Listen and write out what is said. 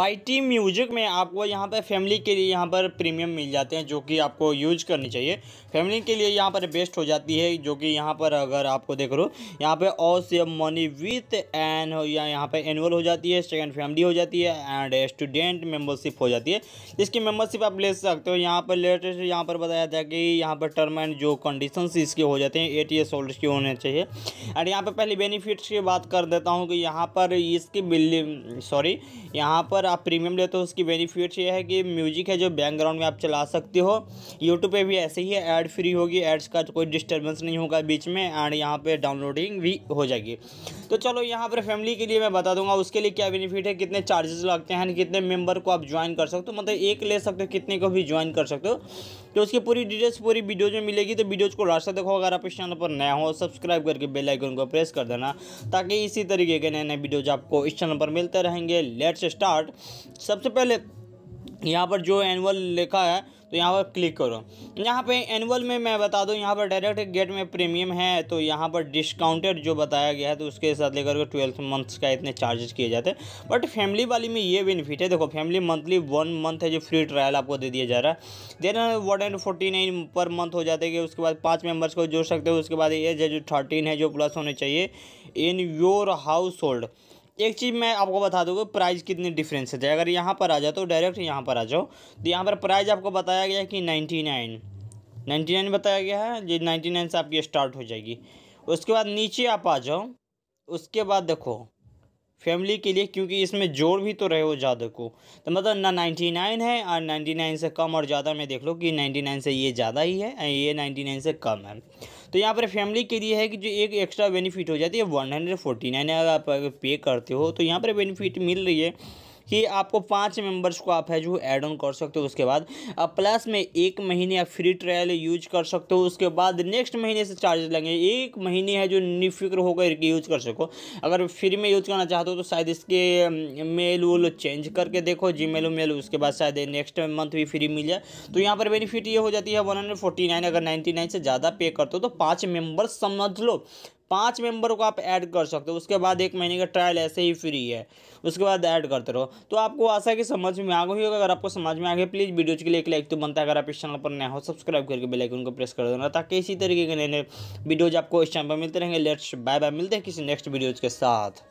Y T music में आपको यहाँ पर फैमिली के लिए यहाँ पर प्रीमियम मिल जाते हैं जो कि आपको यूज करनी चाहिए फैमिली के लिए यहाँ पर बेस्ट हो जाती है जो कि यहाँ पर अगर आपको देख लो यहाँ पर all save money with an हो या यहाँ पर एनुअल हो जाती है सेकेंड फैमिली हो जाती है एंड स्टूडेंट मेम्बरशिप हो जाती है इसकी मेम्बरशिप आप ले सकते हो यहाँ पर लेटेस्ट यहाँ पर बताया था कि यहाँ पर टर्म एंड जो कंडीशन इसके हो जाते हैं एट ईयर्स ओल्ड के होने चाहिए एंड यहाँ पर पहले बेनिफिट्स की बात कर देता हूँ कि यहाँ पर इसकी बिल्ली सॉरी यहाँ पर आप प्रीमियम लेते हो उसकी बेनिफिट्स ये है कि म्यूजिक है जो बैकग्राउंड में आप चला सकते हो यूट्यूब पे भी ऐसे ही ऐड फ्री होगी एड्स का कोई डिस्टर्बेंस नहीं होगा बीच में एंड यहाँ पर डाउनलोडिंग भी हो जाएगी तो चलो यहाँ पर फैमिली के लिए मैं बता दूंगा उसके लिए क्या बेनिफिट है कितने चार्जेस लगते हैं कितने मेम्बर को आप ज्वाइन कर सकते हो मतलब एक ले सकते हो कितने को भी ज्वाइन कर सकते हो तो उसकी पूरी डिटेल्स पूरी वीडियोज में मिलेगी तो वीडियोज को रास्ता देखो अगर आप इस चैनल पर नया हो सब्सक्राइब करके बेल आइकन को प्रेस कर देना ताकि इसी तरीके के नए नए वीडियोज आपको इस चैनल पर मिलते रहेंगे लेट्स स्टार्ट सबसे पहले यहाँ पर जो एनुअल लिखा है तो यहाँ पर क्लिक करो यहाँ पे एनुअल में मैं बता दूँ यहाँ पर डायरेक्ट गेट में प्रीमियम है तो यहाँ पर डिस्काउंटेड जो बताया गया है तो उसके साथ लेकर के ट्वेल्थ मंथ्स का इतने चार्जेस किए जाते हैं बट फैमिली वाली में ये बेनिफिट है देखो फैमिली मंथली वन मंथ है जो फ्री ट्रायल आपको दे दिया जा रहा है then one and forty nine per month हो जाते हैं उसके बाद पाँच मेम्बर्स को जोड़ सकते हो उसके बाद एज है जो थर्टीन है जो प्लस होने चाहिए इन योर हाउस होल्ड एक चीज़ मैं आपको बता दूँगा प्राइस कितनी डिफरेंस है अगर यहाँ पर आ जाओ तो डायरेक्ट यहाँ पर आ जाओ तो यहाँ पर प्राइस आपको बताया गया है कि नाइन्टी नाइन नाइन्टी नाइन बताया गया है जी नाइन्टी नाइन से आपकी स्टार्ट हो जाएगी उसके बाद नीचे आप आ जाओ उसके बाद देखो फैमिली के लिए क्योंकि इसमें जोड़ भी तो रहे हो ज़्यादा को तो मतलब ना नाइन्टी नाइन है और नाइन्टी नाइन से कम और ज़्यादा में देख लो कि नाइन्टी नाइन से ये ज़्यादा ही है ये नाइन्टी नाइन से कम है तो यहाँ पर फैमिली के लिए है कि जो एक एक्स्ट्रा बेनिफिट हो जाती है वन हंड्रेड फोर्टी नाइन अगर आप पे करते हो तो यहाँ पर बेनिफिट मिल रही है कि आपको पाँच मेंबर्स को आप है जो ऐड ऑन कर सकते हो उसके बाद प्लस में एक महीने आप फ्री ट्रायल यूज कर सकते हो उसके बाद नेक्स्ट महीने से चार्जेस लगेंगे एक महीने है जो निफिक्र होकर यूज कर सको अगर फ्री में यूज करना चाहते हो तो शायद इसके मेल वेल चेंज करके देखो जी मेल मेल उसके बाद शायद नेक्स्ट मंथ भी फ्री मिल जाए तो यहाँ पर बेनिफिट ये हो जाती है वन अगर नाइन्टी से ज़्यादा पे करते हो तो पाँच मेम्बर्स समझ लो पाँच मेंबर को आप ऐड कर सकते हो उसके बाद एक महीने का ट्रायल ऐसे ही फ्री है उसके बाद ऐड करते रहो तो आपको आशा कि समझ में आ गई होगा अगर आपको समझ में आ गया प्लीज़ वीडियो के लिए एक लाइक तो बनता है अगर आप इस चैनल पर नया हो सब्सक्राइब करके बेलाइकन को प्रेस कर देना ताकि इसी तरीके के नए नए वीडियोज आपको इस चैनल पर मिलते रहेंगे लेट्स बाय बाय मिलते हैं किसी नेक्स्ट वीडियोज़ के साथ